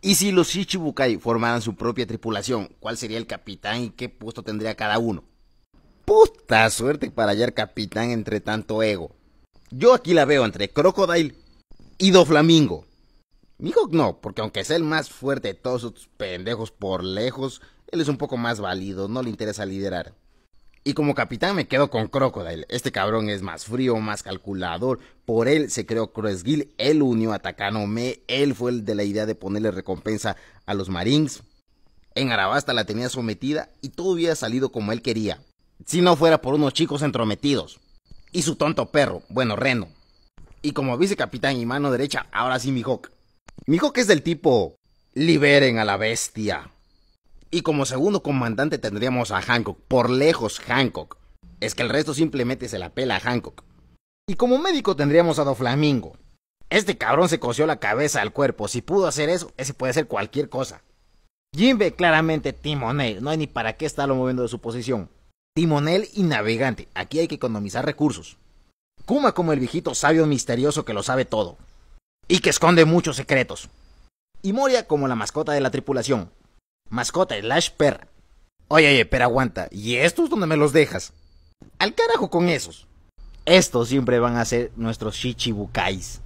Y si los Ichibukai formaran su propia tripulación, ¿cuál sería el capitán y qué puesto tendría cada uno? Puta suerte para hallar capitán entre tanto ego. Yo aquí la veo entre Crocodile y Doflamingo. Mihawk no, porque aunque sea el más fuerte de todos sus pendejos por lejos, él es un poco más válido, no le interesa liderar. Y como capitán me quedo con Crocodile. Este cabrón es más frío, más calculador. Por él se creó Croesgill. él unió a Me, él fue el de la idea de ponerle recompensa a los Marines. En Arabasta la tenía sometida y todo hubiera salido como él quería. Si no fuera por unos chicos entrometidos. Y su tonto perro, bueno, Reno. Y como vicecapitán y mano derecha, ahora sí Mihawk. Mihawk es del tipo... Liberen a la bestia. Y como segundo comandante tendríamos a Hancock, por lejos Hancock. Es que el resto simplemente se la pela a Hancock. Y como médico tendríamos a Doflamingo. Este cabrón se coció la cabeza al cuerpo. Si pudo hacer eso, ese puede hacer cualquier cosa. Jimbe claramente timonel. No hay ni para qué estarlo moviendo de su posición. Timonel y navegante. Aquí hay que economizar recursos. Kuma como el viejito sabio misterioso que lo sabe todo. Y que esconde muchos secretos. Y Moria como la mascota de la tripulación. Mascota Lash perra. Oye, oye, pero aguanta. ¿Y estos dónde me los dejas? Al carajo con esos. Estos siempre van a ser nuestros Shichibukais.